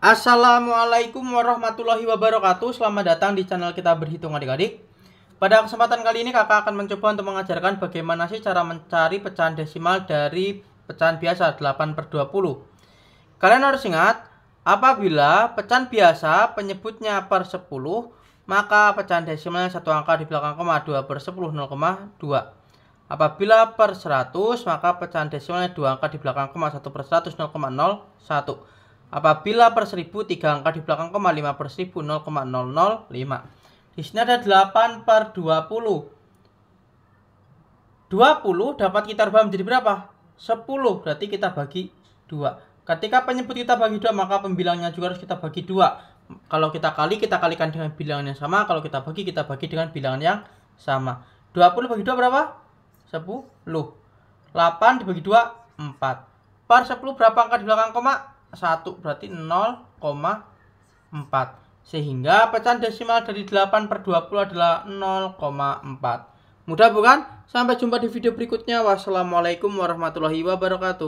Assalamualaikum warahmatullahi wabarakatuh Selamat datang di channel kita berhitung adik-adik Pada kesempatan kali ini kakak akan mencoba untuk mengajarkan bagaimana sih cara mencari pecahan desimal dari pecahan biasa 8 per 20 Kalian harus ingat Apabila pecahan biasa penyebutnya per 10 Maka pecahan desimalnya satu angka di belakang koma 2 per 10 0,2 Apabila per 100 maka pecahan desimalnya 2 angka di belakang koma 1 per 100 0,01. Apabila per seribu tiga angka di belakang koma lima per seribu nol nol koma nol lima, Di sini ada delapan per dua puluh. Dua puluh dapat kita rubah menjadi berapa? Sepuluh. Berarti kita bagi dua. Ketika penyebut kita bagi dua, maka pembilangnya juga harus kita bagi dua. Kalau kita kali kita kalikan dengan bilangan yang sama. Kalau kita bagi kita bagi dengan bilangan yang sama. 20 bagi 2 berapa? Sepuluh. 8 dibagi dua empat. Per sepuluh berapa angka di belakang koma? 1 berarti 0,4 sehingga pecahan desimal dari 8 per 20 adalah 0,4 mudah bukan? sampai jumpa di video berikutnya wassalamualaikum warahmatullahi wabarakatuh